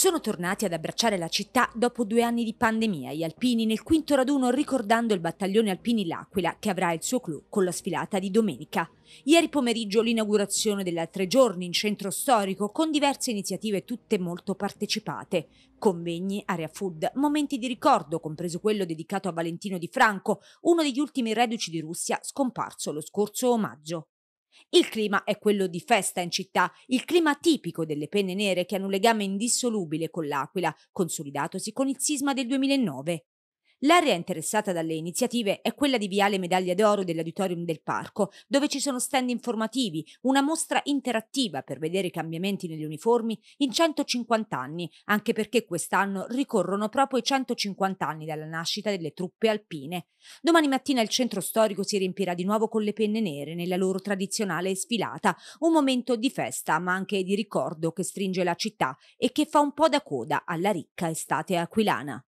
Sono tornati ad abbracciare la città dopo due anni di pandemia gli alpini nel quinto raduno ricordando il battaglione alpini L'Aquila che avrà il suo clou con la sfilata di domenica. Ieri pomeriggio l'inaugurazione della Tre Giorni in centro storico con diverse iniziative tutte molto partecipate. Convegni, area food, momenti di ricordo, compreso quello dedicato a Valentino di Franco, uno degli ultimi reduci di Russia scomparso lo scorso omaggio. Il clima è quello di festa in città, il clima tipico delle penne nere che hanno un legame indissolubile con l'Aquila, consolidatosi con il sisma del 2009. L'area interessata dalle iniziative è quella di Viale Medaglia d'Oro dell'Auditorium del Parco, dove ci sono stand informativi, una mostra interattiva per vedere i cambiamenti negli uniformi in 150 anni, anche perché quest'anno ricorrono proprio i 150 anni dalla nascita delle truppe alpine. Domani mattina il centro storico si riempirà di nuovo con le penne nere nella loro tradizionale sfilata, un momento di festa ma anche di ricordo che stringe la città e che fa un po' da coda alla ricca estate aquilana.